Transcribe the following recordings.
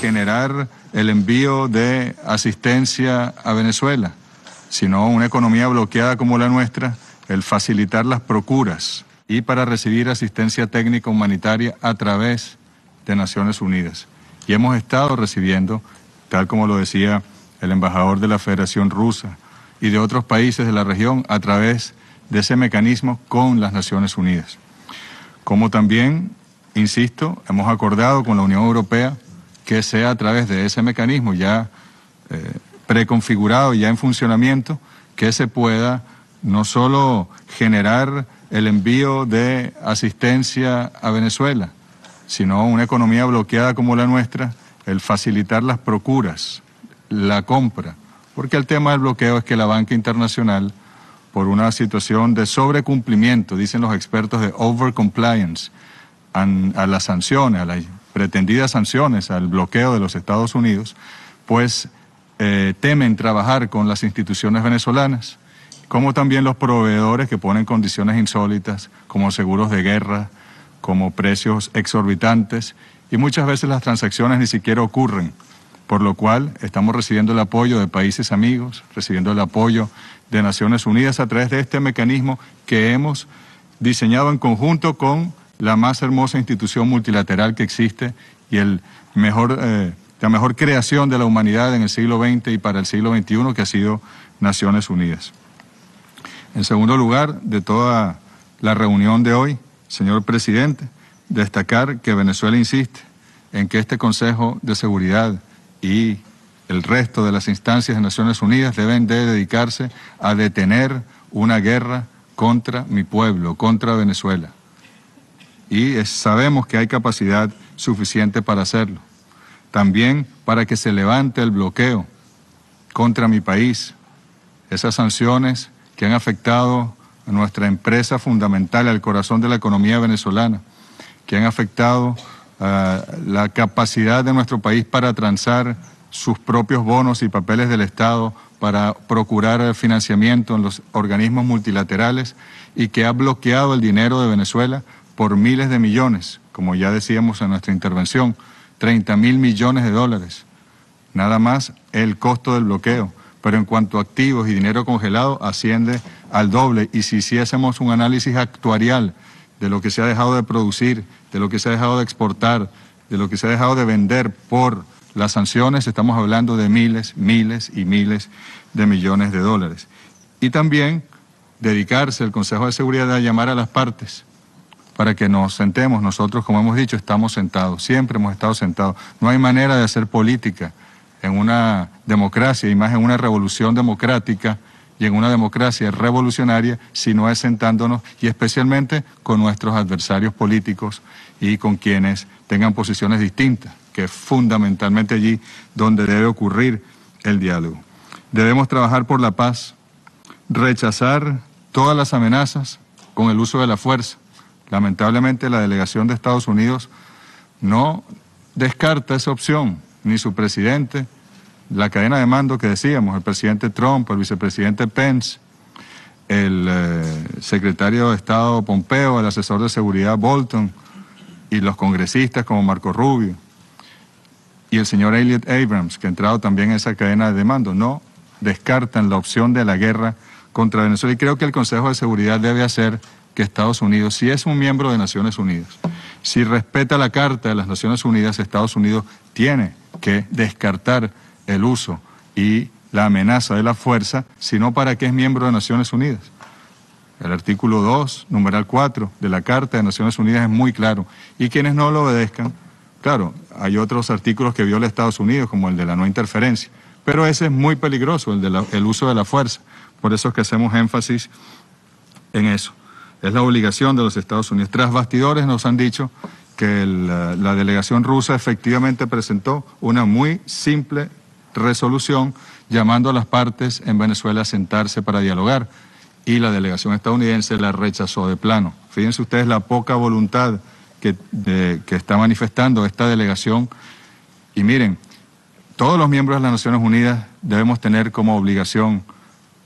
generar el envío de asistencia a Venezuela, sino una economía bloqueada como la nuestra, el facilitar las procuras y para recibir asistencia técnica humanitaria a través de Naciones Unidas. Y hemos estado recibiendo, tal como lo decía el embajador de la Federación Rusa y de otros países de la región, a través de ese mecanismo con las Naciones Unidas. Como también, insisto, hemos acordado con la Unión Europea que sea a través de ese mecanismo ya eh, preconfigurado, ya en funcionamiento, que se pueda no solo generar el envío de asistencia a Venezuela, sino una economía bloqueada como la nuestra, el facilitar las procuras, la compra, porque el tema del bloqueo es que la banca internacional, por una situación de sobrecumplimiento, dicen los expertos de overcompliance, a las sanciones, a las pretendidas sanciones al bloqueo de los Estados Unidos, pues eh, temen trabajar con las instituciones venezolanas, como también los proveedores que ponen condiciones insólitas, como seguros de guerra, como precios exorbitantes, y muchas veces las transacciones ni siquiera ocurren, por lo cual estamos recibiendo el apoyo de países amigos, recibiendo el apoyo de Naciones Unidas a través de este mecanismo que hemos diseñado en conjunto con la más hermosa institución multilateral que existe y el mejor, eh, la mejor creación de la humanidad en el siglo XX y para el siglo XXI, que ha sido Naciones Unidas. En segundo lugar, de toda la reunión de hoy, señor presidente, destacar que Venezuela insiste en que este Consejo de Seguridad y el resto de las instancias de Naciones Unidas deben de dedicarse a detener una guerra contra mi pueblo, contra Venezuela y sabemos que hay capacidad suficiente para hacerlo. También para que se levante el bloqueo contra mi país, esas sanciones que han afectado a nuestra empresa fundamental, al corazón de la economía venezolana, que han afectado ah, la capacidad de nuestro país para transar sus propios bonos y papeles del Estado para procurar financiamiento en los organismos multilaterales y que ha bloqueado el dinero de Venezuela por miles de millones, como ya decíamos en nuestra intervención, 30 mil millones de dólares. Nada más el costo del bloqueo. Pero en cuanto a activos y dinero congelado, asciende al doble. Y si hiciésemos un análisis actuarial de lo que se ha dejado de producir, de lo que se ha dejado de exportar, de lo que se ha dejado de vender por las sanciones, estamos hablando de miles, miles y miles de millones de dólares. Y también dedicarse el Consejo de Seguridad a llamar a las partes para que nos sentemos. Nosotros, como hemos dicho, estamos sentados, siempre hemos estado sentados. No hay manera de hacer política en una democracia, y más en una revolución democrática y en una democracia revolucionaria, si no es sentándonos y especialmente con nuestros adversarios políticos y con quienes tengan posiciones distintas, que es fundamentalmente allí donde debe ocurrir el diálogo. Debemos trabajar por la paz, rechazar todas las amenazas con el uso de la fuerza, Lamentablemente la delegación de Estados Unidos no descarta esa opción, ni su presidente, la cadena de mando que decíamos, el presidente Trump, el vicepresidente Pence, el eh, secretario de Estado Pompeo, el asesor de seguridad Bolton y los congresistas como Marco Rubio y el señor Elliot Abrams, que ha entrado también en esa cadena de mando, no descartan la opción de la guerra contra Venezuela y creo que el Consejo de Seguridad debe hacer Estados Unidos, si es un miembro de Naciones Unidas, si respeta la Carta de las Naciones Unidas, Estados Unidos tiene que descartar el uso y la amenaza de la fuerza, sino para que es miembro de Naciones Unidas. El artículo 2, numeral 4 de la Carta de Naciones Unidas es muy claro. Y quienes no lo obedezcan, claro, hay otros artículos que viola Estados Unidos, como el de la no interferencia, pero ese es muy peligroso, el del uso de la fuerza. Por eso es que hacemos énfasis en eso. Es la obligación de los Estados Unidos. Tras bastidores nos han dicho que eh, la delegación rusa efectivamente presentó una muy simple resolución llamando a las partes en Venezuela a sentarse para dialogar y la delegación estadounidense la rechazó de plano. Fíjense ustedes la poca voluntad que está manifestando esta delegación y miren, todos los miembros de las Naciones Unidas debemos tener como obligación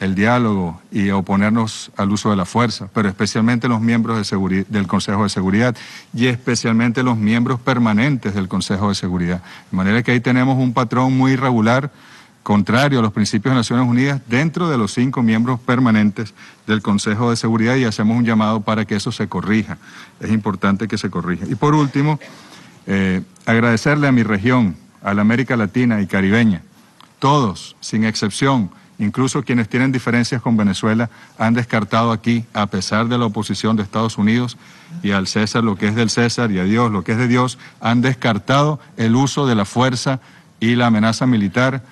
el diálogo y oponernos al uso de la fuerza, pero especialmente los miembros del Consejo de Seguridad y especialmente los miembros permanentes del Consejo de Seguridad. De manera que ahí tenemos un patrón muy irregular, contrario a los principios de Naciones Unidas, dentro de los cinco miembros permanentes del Consejo de Seguridad y hacemos un llamado para que eso se corrija. Es importante que se corrija. Y por último, eh, agradecerle a mi región, a la América Latina y Caribeña, todos, sin excepción, Incluso quienes tienen diferencias con Venezuela han descartado aquí, a pesar de la oposición de Estados Unidos y al César lo que es del César y a Dios lo que es de Dios, han descartado el uso de la fuerza y la amenaza militar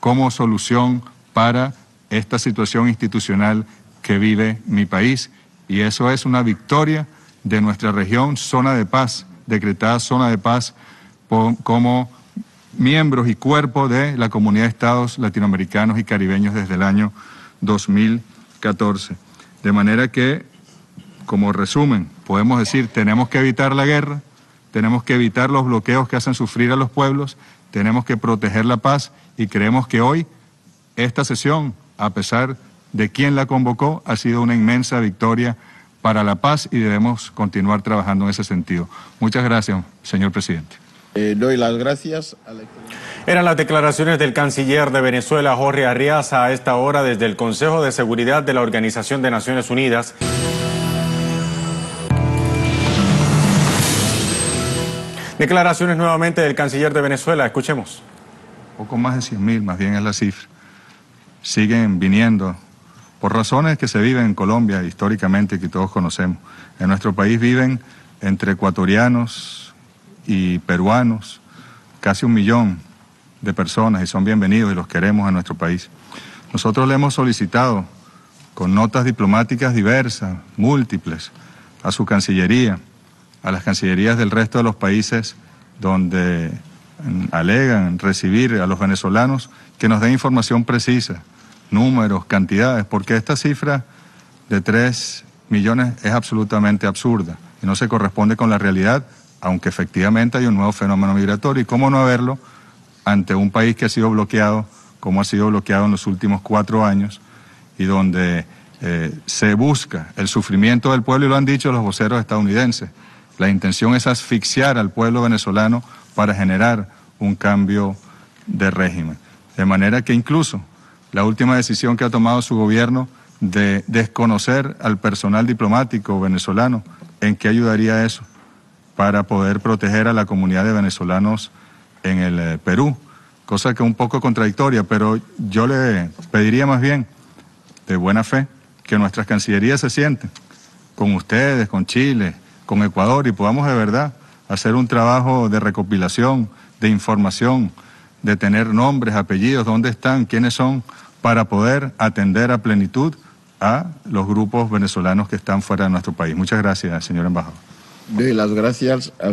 como solución para esta situación institucional que vive mi país. Y eso es una victoria de nuestra región, zona de paz, decretada zona de paz como miembros y cuerpo de la Comunidad de Estados Latinoamericanos y Caribeños desde el año 2014. De manera que, como resumen, podemos decir, tenemos que evitar la guerra, tenemos que evitar los bloqueos que hacen sufrir a los pueblos, tenemos que proteger la paz y creemos que hoy esta sesión, a pesar de quién la convocó, ha sido una inmensa victoria para la paz y debemos continuar trabajando en ese sentido. Muchas gracias, señor presidente. Eh, doy las gracias Eran las declaraciones del canciller de Venezuela, Jorge Arriaza, a esta hora desde el Consejo de Seguridad de la Organización de Naciones Unidas. Declaraciones nuevamente del canciller de Venezuela, escuchemos. Poco más de 100.000, más bien es la cifra. Siguen viniendo por razones que se viven en Colombia históricamente que todos conocemos. En nuestro país viven entre ecuatorianos, y peruanos, casi un millón de personas y son bienvenidos y los queremos a nuestro país. Nosotros le hemos solicitado con notas diplomáticas diversas, múltiples, a su Cancillería, a las Cancillerías del resto de los países donde alegan recibir a los venezolanos, que nos den información precisa, números, cantidades, porque esta cifra de tres millones es absolutamente absurda y no se corresponde con la realidad aunque efectivamente hay un nuevo fenómeno migratorio. ¿Y cómo no haberlo ante un país que ha sido bloqueado, como ha sido bloqueado en los últimos cuatro años, y donde eh, se busca el sufrimiento del pueblo, y lo han dicho los voceros estadounidenses? La intención es asfixiar al pueblo venezolano para generar un cambio de régimen. De manera que incluso la última decisión que ha tomado su gobierno de desconocer al personal diplomático venezolano, ¿en qué ayudaría eso? para poder proteger a la comunidad de venezolanos en el eh, Perú, cosa que es un poco contradictoria, pero yo le pediría más bien, de buena fe, que nuestras cancillerías se sienten con ustedes, con Chile, con Ecuador y podamos de verdad hacer un trabajo de recopilación, de información, de tener nombres, apellidos, dónde están, quiénes son, para poder atender a plenitud a los grupos venezolanos que están fuera de nuestro país. Muchas gracias, señor embajador doy las gracias al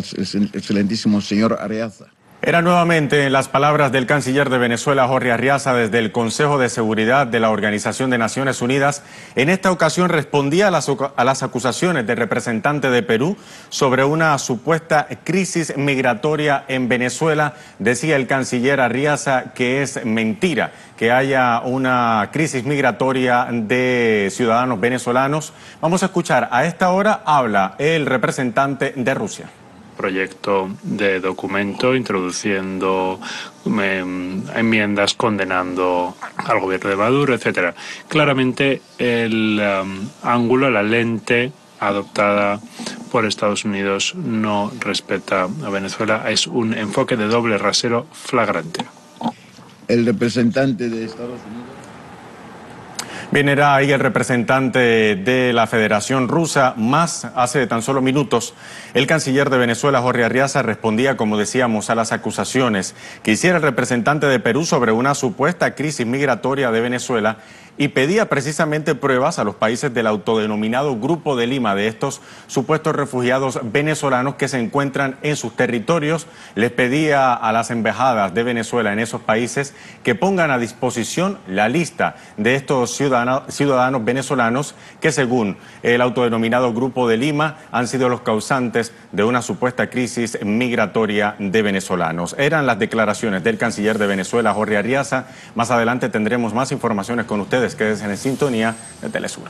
excelentísimo señor Areaza. Era nuevamente las palabras del canciller de Venezuela, Jorge Arriaza, desde el Consejo de Seguridad de la Organización de Naciones Unidas. En esta ocasión respondía a las, acusaciones del representante de Perú sobre una supuesta crisis migratoria en Venezuela. Decía el canciller Arriaza que es mentira que haya una crisis migratoria de ciudadanos venezolanos. Vamos a escuchar, a esta hora habla el representante de Rusia proyecto de documento introduciendo em, enmiendas condenando al gobierno de Maduro, etcétera. Claramente el em, ángulo, la lente adoptada por Estados Unidos no respeta a Venezuela, es un enfoque de doble rasero flagrante. El representante de Estados Unidos Viene ahí el representante de la Federación Rusa, más hace tan solo minutos, el canciller de Venezuela, Jorge Arriaza, respondía, como decíamos, a las acusaciones que hiciera el representante de Perú sobre una supuesta crisis migratoria de Venezuela y pedía precisamente pruebas a los países del autodenominado Grupo de Lima de estos supuestos refugiados venezolanos que se encuentran en sus territorios. Les pedía a las embajadas de Venezuela en esos países que pongan a disposición la lista de estos ciudadanos ciudadanos venezolanos que, según el autodenominado Grupo de Lima, han sido los causantes de una supuesta crisis migratoria de venezolanos. Eran las declaraciones del canciller de Venezuela, Jorge Arriaza. Más adelante tendremos más informaciones con ustedes. Quédense en sintonía de Telesur.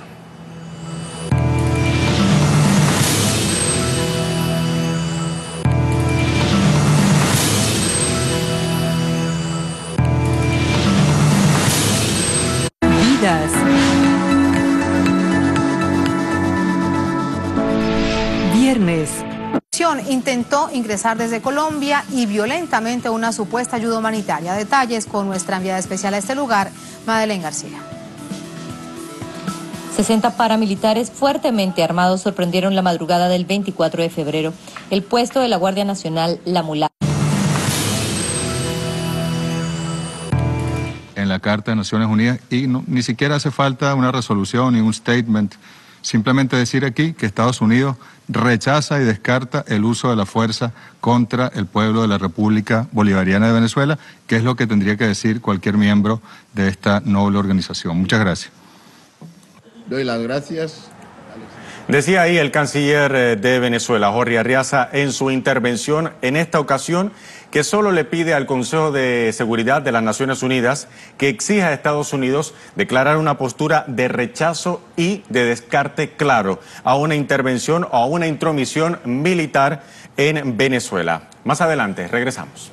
intentó ingresar desde Colombia y violentamente una supuesta ayuda humanitaria. Detalles con nuestra enviada especial a este lugar, Madeleine García. 60 paramilitares fuertemente armados sorprendieron la madrugada del 24 de febrero el puesto de la Guardia Nacional La Mula. En la Carta de Naciones Unidas y ni siquiera hace falta una resolución ni un statement Simplemente decir aquí que Estados Unidos rechaza y descarta el uso de la fuerza contra el pueblo de la República Bolivariana de Venezuela, que es lo que tendría que decir cualquier miembro de esta noble organización. Muchas gracias. Doy las gracias Decía ahí el canciller eh, de Venezuela, Jorge Arriaza, en su intervención en esta ocasión que solo le pide al Consejo de Seguridad de las Naciones Unidas que exija a Estados Unidos declarar una postura de rechazo y de descarte claro a una intervención o a una intromisión militar en Venezuela. Más adelante, regresamos.